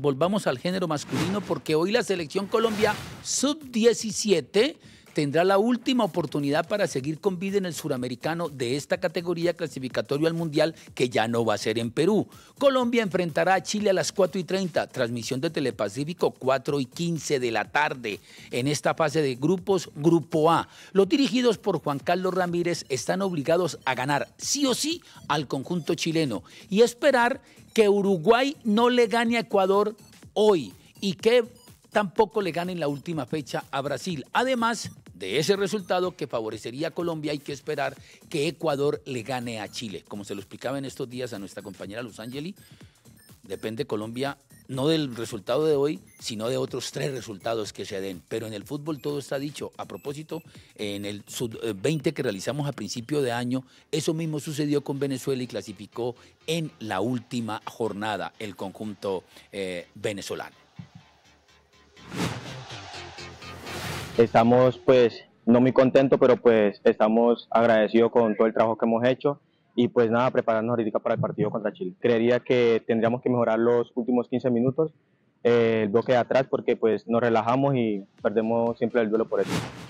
volvamos al género masculino porque hoy la selección Colombia sub-17 tendrá la última oportunidad para seguir con vida en el suramericano de esta categoría clasificatorio al Mundial que ya no va a ser en Perú. Colombia enfrentará a Chile a las 4 y 30, transmisión de Telepacífico 4 y 15 de la tarde. En esta fase de grupos, Grupo A, los dirigidos por Juan Carlos Ramírez están obligados a ganar sí o sí al conjunto chileno y esperar que Uruguay no le gane a Ecuador hoy y que tampoco le gane en la última fecha a Brasil. Además, de ese resultado que favorecería a Colombia hay que esperar que Ecuador le gane a Chile. Como se lo explicaba en estos días a nuestra compañera Los Angeli, depende Colombia no del resultado de hoy, sino de otros tres resultados que se den. Pero en el fútbol todo está dicho. A propósito, en el sub-20 que realizamos a principio de año, eso mismo sucedió con Venezuela y clasificó en la última jornada el conjunto eh, venezolano. estamos pues no muy contentos, pero pues estamos agradecidos con todo el trabajo que hemos hecho y pues nada, prepararnos ahorita para el partido contra Chile. Creería que tendríamos que mejorar los últimos 15 minutos, eh, el bloque de atrás, porque pues nos relajamos y perdemos siempre el duelo por eso.